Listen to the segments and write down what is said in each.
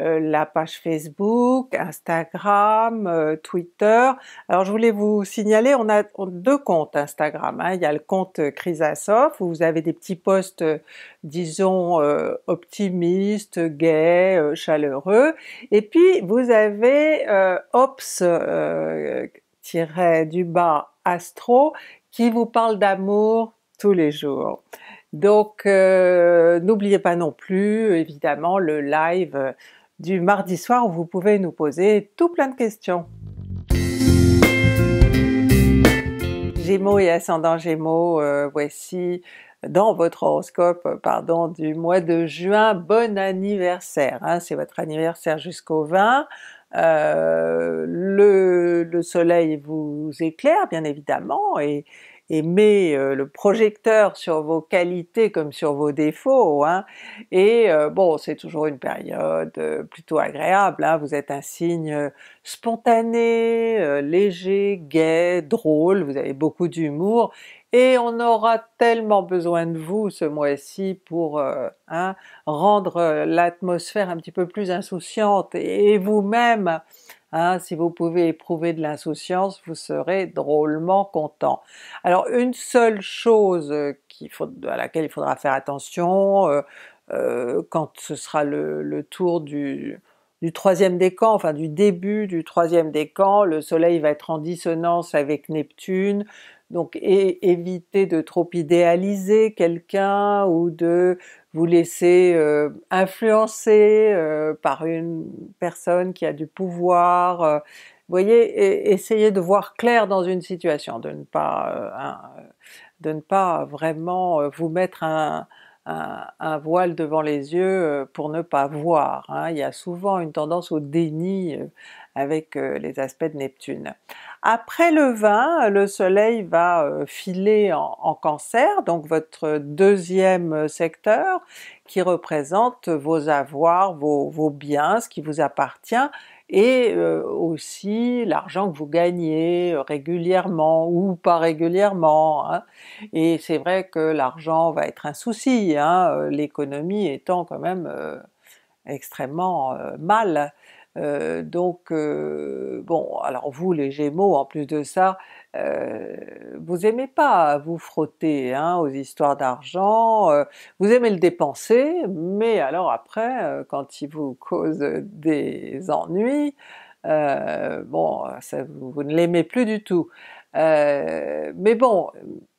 euh, la page Facebook, Instagram, euh, Twitter. Alors je voulais vous signaler, on a deux comptes Instagram. Hein. Il y a le compte Chrysasoph où vous avez des petits posts, euh, disons, optimistes, gais, chaleureux. Et puis vous avez Ops tiré du bas Astro qui vous parle d'amour tous les jours. Donc n'oubliez pas non plus évidemment le live du mardi soir où vous pouvez nous poser tout plein de questions. Gémeaux et ascendant Gémeaux, euh, voici dans votre horoscope euh, pardon, du mois de juin, bon anniversaire! Hein, c'est votre anniversaire jusqu'au 20, euh, le, le, soleil vous éclaire bien évidemment et, aimer euh, le projecteur sur vos qualités comme sur vos défauts, hein, et euh, bon c'est toujours une période euh, plutôt agréable, hein. vous êtes un signe spontané, léger, gai, drôle, vous avez beaucoup d'humour, et on aura tellement besoin de vous ce mois-ci pour hein, rendre l'atmosphère un petit peu plus insouciante et vous-même Hein, si vous pouvez éprouver de l'insouciance, vous serez drôlement content. Alors une seule chose euh, à laquelle il faudra faire attention euh, euh, quand ce sera le, tour du, du troisième décan, enfin du début du troisième décan, le Soleil va être en dissonance avec Neptune, donc évitez de trop idéaliser quelqu'un ou de vous laissez euh, influencer euh, par une personne qui a du pouvoir. Euh, voyez, essayez de voir clair dans une situation, de ne pas, de ne pas vraiment vous mettre un, voile devant les yeux pour ne pas voir. Hein. Il y a souvent une tendance au déni avec euh, les aspects de Neptune. Après le 20, le soleil va euh, filer en, cancer, donc votre deuxième secteur qui représente vos avoirs, vos, biens, ce qui vous appartient, et euh, aussi l'argent que vous gagnez régulièrement ou pas régulièrement. Hein. Et c'est vrai que l'argent va être un souci, hein, l'économie étant quand même extrêmement mal euh, donc, euh, bon, alors vous les Gémeaux, en plus de ça, euh, vous aimez pas vous frotter hein, aux histoires d'argent, vous aimez le dépenser, mais alors après, quand il vous cause des ennuis, bon, vous ne l'aimez plus du tout. mais bon,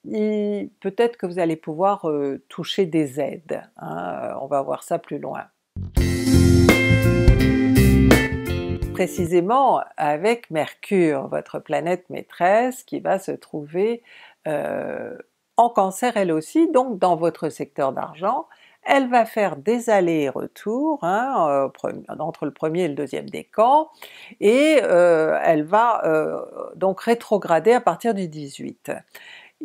peut-être que vous allez pouvoir toucher des aides, hein, on va voir ça plus loin. précisément avec Mercure, votre planète maîtresse qui va se trouver euh, en Cancer elle aussi, donc dans votre secteur d'argent, elle va faire des allers-retours hein, euh, entre le premier et le deuxième décan, et euh, elle va donc rétrograder à partir du 18.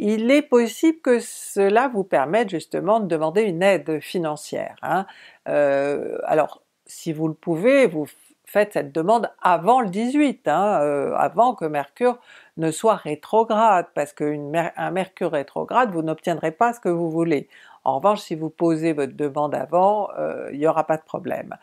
Il est possible que cela vous permette justement de demander une aide financière. Hein. alors si vous le pouvez, vous faites cette demande avant le 18, hein, euh, avant que Mercure ne soit rétrograde, parce qu'un Mercure rétrograde, vous n'obtiendrez pas ce que vous voulez. En revanche, si vous posez votre demande avant, euh, il n'y aura pas de problème.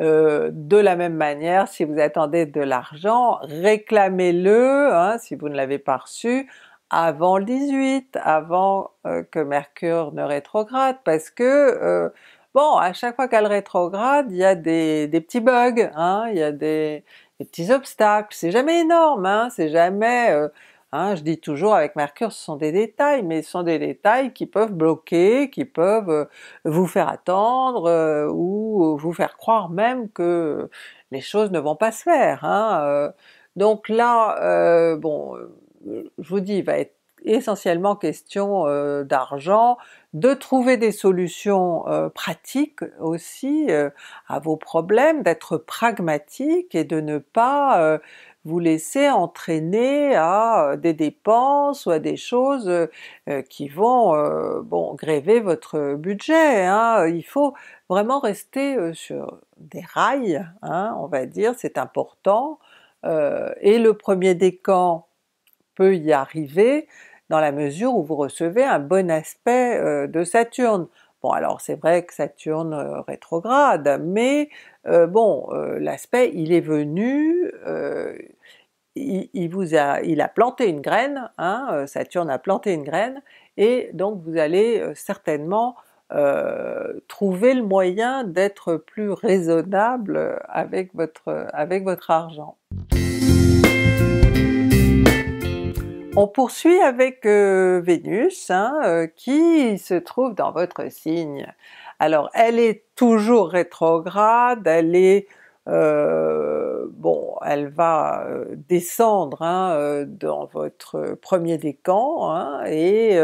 Euh, de la même manière, si vous attendez de l'argent, réclamez-le hein, si vous ne l'avez pas reçu avant le 18, avant que Mercure ne rétrograde, parce que Bon, à chaque fois qu'elle rétrograde, il y a des, petits bugs, hein, il y a des, petits obstacles, c'est jamais énorme, hein, c'est jamais... Euh, hein, je dis toujours avec Mercure, ce sont des détails, mais ce sont des détails qui peuvent bloquer, qui peuvent euh, vous faire attendre, euh, ou vous faire croire même que les choses ne vont pas se faire. Hein, donc là, bon, je vous dis, il va être essentiellement question euh, d'argent, de trouver des solutions euh, pratiques aussi euh, à vos problèmes, d'être pragmatique et de ne pas vous laisser entraîner à des dépenses ou à des choses qui vont bon gréver votre budget. Hein. Il faut vraiment rester sur des rails, hein, on va dire, c'est important. et le premier décan peut y arriver, dans la mesure où vous recevez un bon aspect euh, de Saturne. Bon alors c'est vrai que Saturne euh, rétrograde, mais euh, bon l'aspect il est venu, il, vous a, il a planté une graine, hein, Saturne a planté une graine, et donc vous allez certainement trouver le moyen d'être plus raisonnable avec votre, avec votre argent. On poursuit avec euh, Vénus hein, euh, qui se trouve dans votre signe. Alors elle est toujours rétrograde, elle est euh, bon, elle va descendre hein, dans votre premier décan hein, et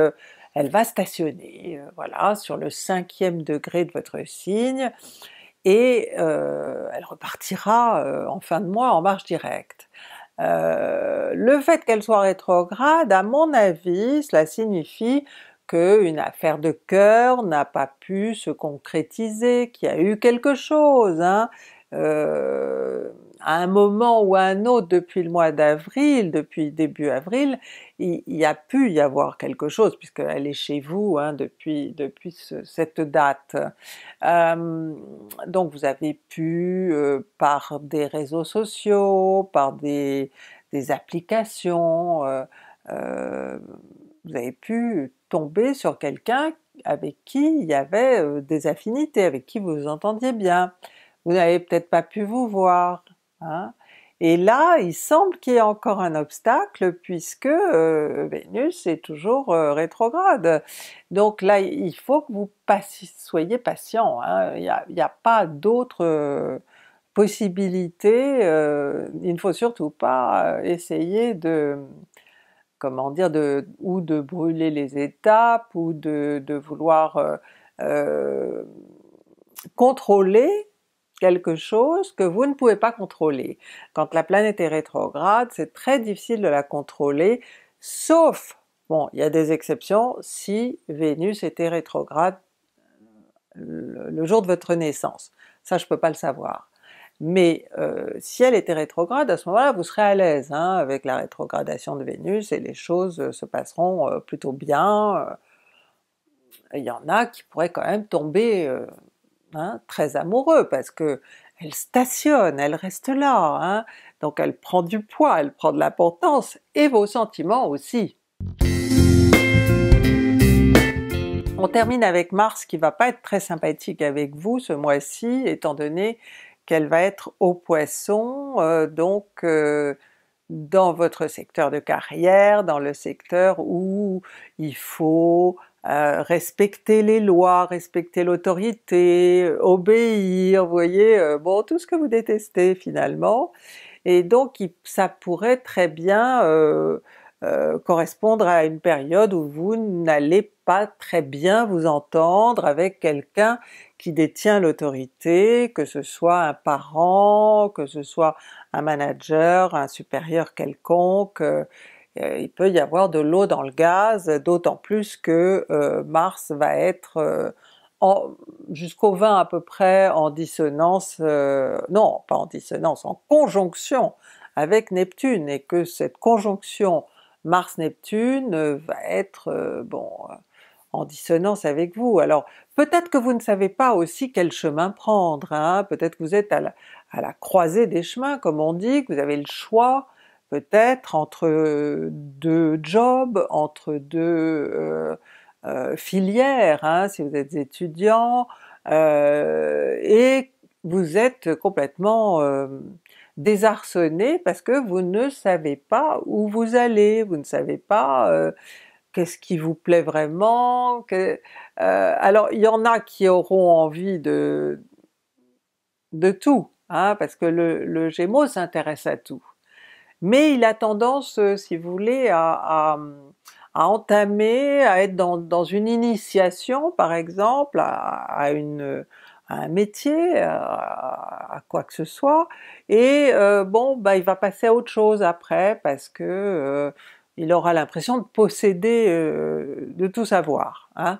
elle va stationner, voilà, sur le cinquième degré de votre signe et elle repartira en fin de mois en marche directe. Euh, le fait qu'elle soit rétrograde, à mon avis, cela signifie qu'une affaire de cœur n'a pas pu se concrétiser, qu'il y a eu quelque chose, hein. euh, à un moment ou à un autre depuis le mois d'avril, depuis début avril, il, y a pu y avoir quelque chose, puisqu'elle est chez vous hein, depuis, depuis cette date. Euh, donc vous avez pu, euh, par des réseaux sociaux, par des, applications, euh, vous avez pu tomber sur quelqu'un avec qui il y avait des affinités, avec qui vous vous entendiez bien. Vous n'avez peut-être pas pu vous voir, Hein. Et là, il semble qu'il y ait encore un obstacle puisque euh, Vénus est toujours euh, rétrograde. Donc là, il faut que vous soyez patient, hein. il n'y a, pas d'autre euh, possibilités. il ne faut surtout pas essayer de comment dire, ou de brûler les étapes, ou de vouloir contrôler quelque chose que vous ne pouvez pas contrôler. Quand la planète est rétrograde, c'est très difficile de la contrôler, sauf, bon il y a des exceptions, si Vénus était rétrograde le jour de votre naissance. Ça je ne peux pas le savoir. Mais euh, si elle était rétrograde, à ce moment-là vous serez à l'aise hein, avec la rétrogradation de Vénus et les choses euh, se passeront euh, plutôt bien. Il y en a qui pourraient quand même tomber Hein, très amoureux, parce que elle stationne, elle reste là, hein. donc elle prend du poids, elle prend de l'importance, et vos sentiments aussi. On termine avec Mars qui va pas être très sympathique avec vous ce mois-ci, étant donné qu'elle va être au Poisson, euh, donc euh, dans votre secteur de carrière, dans le secteur où il faut euh, respecter les lois, respecter l'autorité, obéir, vous voyez, euh, bon tout ce que vous détestez finalement, et donc ça pourrait très bien euh, correspondre à une période où vous n'allez pas très bien vous entendre avec quelqu'un qui détient l'autorité, que ce soit un parent, que ce soit un manager, un supérieur quelconque, euh, il peut y avoir de l'eau dans le gaz, d'autant plus que euh, Mars va être euh, jusqu'au 20 à peu près en dissonance, non pas en dissonance, en conjonction avec Neptune, et que cette conjonction Mars-Neptune va être bon en dissonance avec vous. Alors peut-être que vous ne savez pas aussi quel chemin prendre, hein. peut-être que vous êtes à la, croisée des chemins comme on dit, que vous avez le choix, peut-être entre deux jobs, entre deux euh, euh, filières, hein, si vous êtes étudiant, euh, et vous êtes complètement désarçonné parce que vous ne savez pas où vous allez, vous ne savez pas qu'est-ce qui vous plaît vraiment, alors il y en a qui auront envie de, de tout, hein, parce que le Gémeaux s'intéresse à tout mais il a tendance, euh, si vous voulez, à, à, entamer, à être dans, dans, une initiation par exemple, à, une un métier, à, quoi que ce soit, et euh, bon, bah, il va passer à autre chose après parce que euh, il aura l'impression de posséder, de tout savoir. Hein.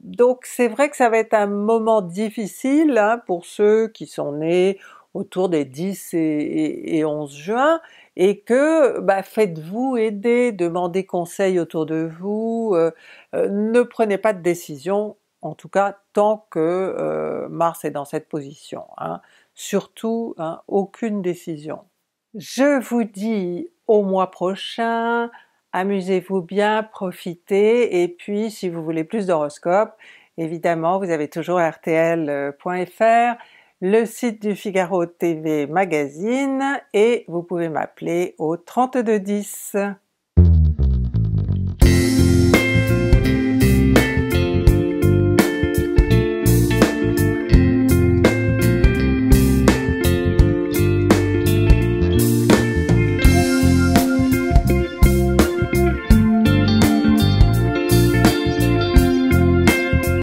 donc c'est vrai que ça va être un moment difficile hein, pour ceux qui sont nés autour des 10 et, 11 juin, et que bah, faites-vous aider, demandez conseil autour de vous, euh, euh, ne prenez pas de décision, en tout cas tant que euh, Mars est dans cette position. Hein. Surtout, hein, aucune décision. Je vous dis au mois prochain, amusez-vous bien, profitez, et puis si vous voulez plus d'horoscopes, évidemment vous avez toujours rtl.fr, le site du Figaro TV Magazine et vous pouvez m'appeler au 3210.